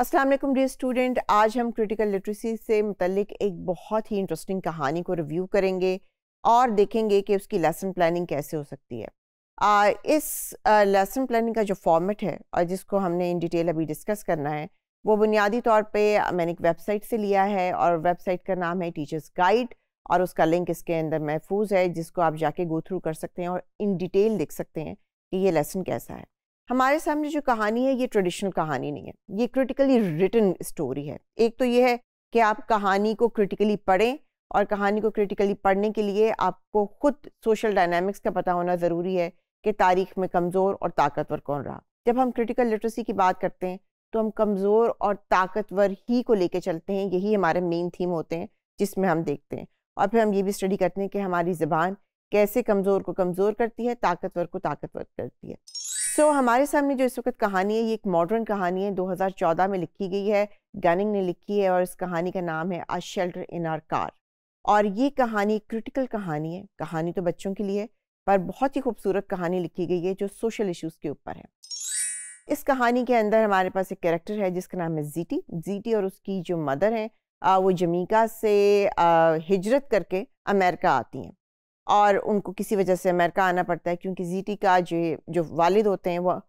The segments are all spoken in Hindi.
असलम डे स्टूडेंट आज हम क्रिटिकल लिटरेसी से मतलब एक बहुत ही इंटरेस्टिंग कहानी को रिव्यू करेंगे और देखेंगे कि उसकी लेसन प्लानिंग कैसे हो सकती है आ, इस लेसन प्लानिंग का जो फॉर्मेट है और जिसको हमने इन डिटेल अभी डिस्कस करना है वो बुनियादी तौर पे मैंने एक वेबसाइट से लिया है और वेबसाइट का नाम है टीचर्स गाइड और उसका लिंक इसके अंदर महफूज है जिसको आप जाके गो थ्रू कर सकते हैं और इन डिटेल देख सकते हैं कि ये लेसन कैसा है हमारे सामने जो कहानी है ये ट्रेडिशनल कहानी नहीं है ये क्रिटिकली रिटन स्टोरी है एक तो ये है कि आप कहानी को क्रिटिकली पढ़ें और कहानी को क्रिटिकली पढ़ने के लिए आपको खुद सोशल डायनामिक्स का पता होना ज़रूरी है कि तारीख में कमज़ोर और ताकतवर कौन रहा जब हम क्रिटिकल लिटरेसी की बात करते हैं तो हम कमज़ोर और ताकतवर ही को लेके चलते हैं यही हमारे मेन थीम होते हैं जिसमें हम देखते हैं और फिर हम ये भी स्टडी करते हैं कि हमारी ज़बान कैसे कमज़ोर को कमज़ोर करती है ताकतवर को ताकतवर करती है सो so, हमारे सामने जो इस वक्त कहानी है ये एक मॉडर्न कहानी है 2014 में लिखी गई है गनिंग ने लिखी है और इस कहानी का नाम है a shelter in our car और ये कहानी क्रिटिकल कहानी है कहानी तो बच्चों के लिए है पर बहुत ही खूबसूरत कहानी लिखी गई है जो सोशल इश्यूज़ के ऊपर है इस कहानी के अंदर हमारे पास एक कैरेक्टर है जिसका नाम है जीटी जीटी और उसकी जो मदर हैं वो जमीका से हिजरत करके अमेरिका आती हैं और उनको किसी वजह से अमेरिका आना पड़ता है क्योंकि जी का जो जो वालिद होते हैं वह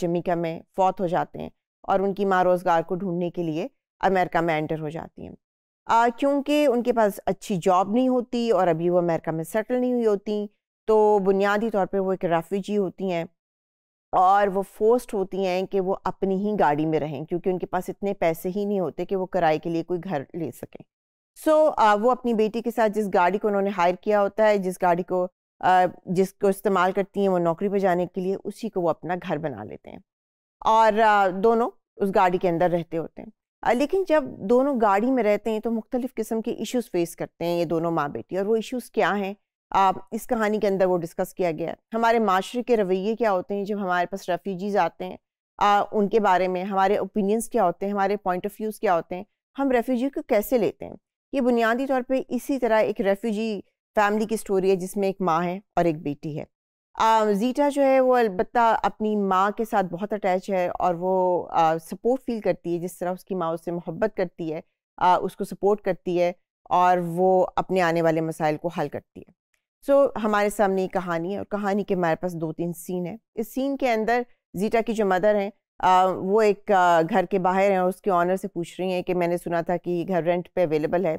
जमीका में फौत हो जाते हैं और उनकी माँ रोज़गार को ढूंढने के लिए अमेरिका में एंटर हो जाती हैं क्योंकि उनके पास अच्छी जॉब नहीं होती और अभी वो अमेरिका में सेटल नहीं हुई होती तो बुनियादी तौर पे वो एक रेफ्यूजी होती हैं और वो फोर्स्ड होती हैं कि वो अपनी ही गाड़ी में रहें क्योंकि उनके पास इतने पैसे ही नहीं होते कि वो किराए के लिए कोई घर ले सकें सो so, uh, वो अपनी बेटी के साथ जिस गाड़ी को उन्होंने हायर किया होता है जिस गाड़ी को uh, जिसको इस्तेमाल करती हैं वो नौकरी पर जाने के लिए उसी को वो अपना घर बना लेते हैं और uh, दोनों उस गाड़ी के अंदर रहते होते हैं uh, लेकिन जब दोनों गाड़ी में रहते हैं तो मुख्तलिफ़ किस्म के इशूज़ फेस करते हैं ये दोनों माँ बेटी और वो इशूज़ क्या हैं uh, इस कहानी के अंदर वो डिस्कस किया गया है हमारे माशरे के रवैये क्या होते हैं जब हमारे पास रेफ्यूजीज़ आते हैं आ, उनके बारे में हमारे ओपिनियंस क्या होते हैं हमारे पॉइंट ऑफ व्यूज़ क्या होते हैं हम रेफ्यूजी को कैसे लेते हैं ये बुनियादी तौर पे इसी तरह एक रेफ्यूजी फैमिली की स्टोरी है जिसमें एक माँ है और एक बेटी है जीटा जो है वो अलबत्त अपनी माँ के साथ बहुत अटैच है और वो सपोर्ट फील करती है जिस तरह उसकी माँ उससे मोहब्बत करती है आ, उसको सपोर्ट करती है और वो अपने आने वाले मसाइल को हल करती है सो so, हमारे सामने ये कहानी है और कहानी के हमारे पास दो तीन सीन है इस सीन के अंदर जीटा की जो मदर हैं आ, वो एक आ, घर के बाहर हैं और उसके ऑनर से पूछ रही हैं कि मैंने सुना था कि ये घर रेंट पे अवेलेबल है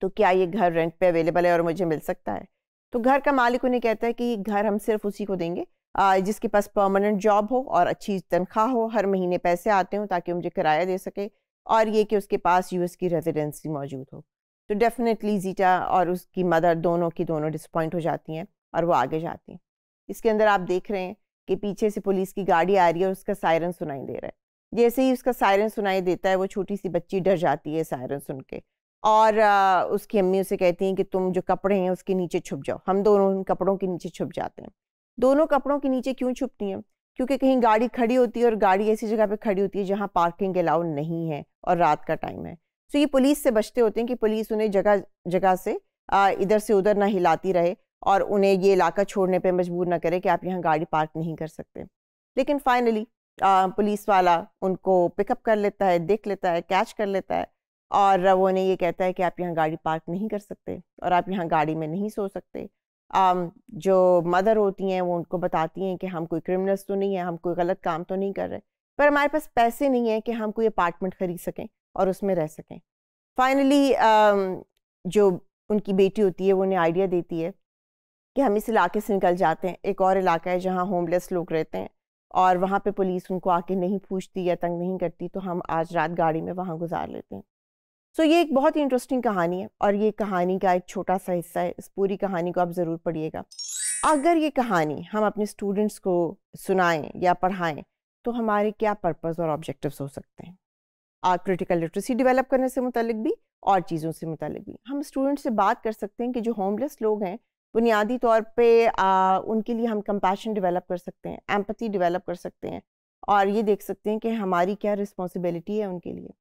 तो क्या ये घर रेंट पे अवेलेबल है और मुझे मिल सकता है तो घर का मालिक उन्हें कहता है कि घर हम सिर्फ उसी को देंगे आ, जिसके पास परमानेंट जॉब हो और अच्छी तनख्वाह हो हर महीने पैसे आते हों ताकि मुझे किराया दे सके और ये कि उसके पास यूएस की रेजिडेंसी मौजूद हो तो डेफिनेटली जीटा और उसकी मदर दोनों की दोनों डिसपॉइंट हो जाती हैं और वो आगे जाती हैं इसके अंदर आप देख रहे हैं कि पीछे से पुलिस की गाड़ी आ रही है और उसका सायरन सुनाई दे रहा है जैसे ही उसका सायरन सुनाई देता है वो छोटी सी बच्ची डर जाती है सायरन सुन के और आ, उसकी अम्मी उसे कहती हैं कि तुम जो कपड़े हैं उसके नीचे छुप जाओ हम दोनों उन कपड़ों के नीचे छुप जाते हैं दोनों कपड़ों के नीचे क्यों छुपती हैं क्योंकि कहीं गाड़ी खड़ी होती है और गाड़ी ऐसी जगह पर खड़ी होती है जहाँ पार्किंग अलाउड नहीं है और रात का टाइम है तो ये पुलिस से बचते होते हैं कि पुलिस उन्हें जगह जगह से इधर से उधर ना हिलाती रहे और उन्हें ये इलाका छोड़ने पे मजबूर ना करें कि आप यहाँ गाड़ी पार्क नहीं कर सकते लेकिन फाइनली पुलिस वाला उनको पिकअप कर लेता है देख लेता है कैच कर लेता है और वो उन्हें ये कहता है कि आप यहाँ गाड़ी पार्क नहीं कर सकते और आप यहाँ गाड़ी में नहीं सो सकते आम, जो मदर होती हैं वो उनको बताती हैं कि हम कोई क्रिमिनल्स तो नहीं है हम कोई गलत काम तो नहीं कर रहे पर हमारे पास पैसे नहीं हैं कि हम कोई अपार्टमेंट ख़रीद सकें और उसमें रह सकें फाइनली जो उनकी बेटी होती है वो उन्हें आइडिया देती है कि हम इस इलाके से निकल जाते हैं एक और इलाका है जहाँ होमलेस लोग रहते हैं और वहाँ पे पुलिस उनको आके नहीं पूछती या तंग नहीं करती तो हम आज रात गाड़ी में वहाँ गुजार लेते हैं सो so, ये एक बहुत ही इंटरेस्टिंग कहानी है और ये कहानी का एक छोटा सा हिस्सा है इस पूरी कहानी को आप ज़रूर पढ़िएगा अगर ये कहानी हम अपने स्टूडेंट्स को सुनाएं या पढ़ाएं तो हमारे क्या पर्पज़ और ऑब्जेक्टिव्स हो सकते हैं आप क्रिटिकल लिटरेसी डेवलप करने से मुतलिक भी और चीज़ों से मुतलिक भी हम स्टूडेंट्स से बात कर सकते हैं कि जो होमलेस लोग हैं बुनियादी तौर पे आ, उनके लिए हम कंपैशन डेवलप कर सकते हैं एम्पति डेवलप कर सकते हैं और ये देख सकते हैं कि हमारी क्या रिस्पॉन्सिबिलिटी है उनके लिए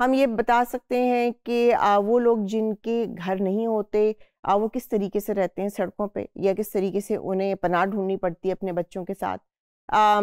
हम ये बता सकते हैं कि आ, वो लोग जिनके घर नहीं होते आ, वो किस तरीके से रहते हैं सड़कों पे या किस तरीके से उन्हें पनाह ढूंढनी पड़ती है अपने बच्चों के साथ आ,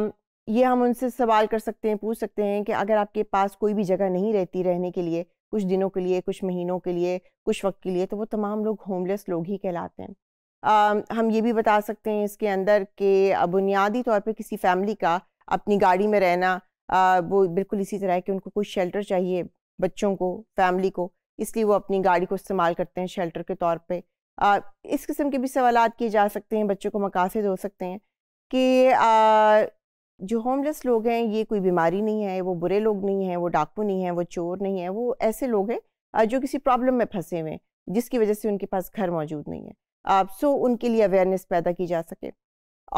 ये हम उनसे सवाल कर सकते हैं पूछ सकते हैं कि अगर आपके पास कोई भी जगह नहीं रहती रहने के लिए कुछ दिनों के लिए कुछ महीनों के लिए कुछ वक्त के लिए तो वो तमाम लोग होमलेस लोग ही कहलाते हैं हम ये भी बता सकते हैं इसके अंदर कि बुनियादी तौर पर किसी फैमिली का अपनी गाड़ी में रहना आ, वो बिल्कुल इसी तरह है कि उनको कोई शेल्टर चाहिए बच्चों को फैमिली को इसलिए वो अपनी गाड़ी को इस्तेमाल करते हैं शेल्टर के तौर पे आ, इस किस्म के भी सवाल किए जा सकते हैं बच्चों को मकासद हो सकते हैं कि आ, जो होमलेस लोग हैं ये कोई बीमारी नहीं है वो बुरे लोग नहीं हैं वो डाकू नहीं हैं वो चोर नहीं हैं वो ऐसे लोग हैं जो किसी प्रॉब्लम में फंसे हुए हैं जिसकी वजह से उनके पास घर मौजूद नहीं है आप सो उनके लिए अवेयरनेस पैदा की जा सके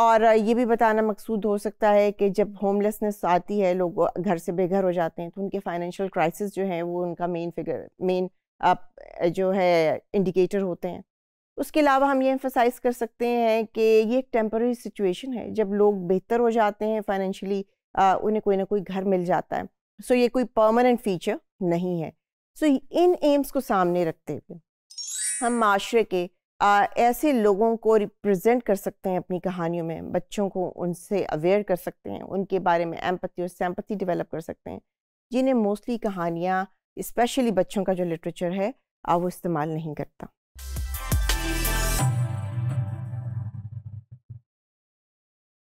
और ये भी बताना मकसूद हो सकता है कि जब होमलेसनेस आती है लोग घर से बेघर हो जाते हैं तो उनके फाइनेंशियल क्राइसिस जो है वो उनका मेन फिगर मेन जो है इंडिकेटर होते हैं उसके अलावा हम ये एम्फोसाइज कर सकते हैं कि ये एक टेम्प्रेरी सिचुएशन है जब लोग बेहतर हो जाते हैं फाइनेंशियली उन्हें कोई ना कोई घर मिल जाता है सो ये कोई परमानेंट फीचर नहीं है सो इन एम्स को सामने रखते हुए हम माशरे के आ, ऐसे लोगों को रिप्रेजेंट कर सकते हैं अपनी कहानियों में बच्चों को उनसे अवेयर कर सकते हैं उनके बारे में एम्पति और सैम्पति डेवलप कर सकते हैं जिन्हें मोस्टली कहानियाँ स्पेशली बच्चों का जो लिटरेचर है वो इस्तेमाल नहीं करता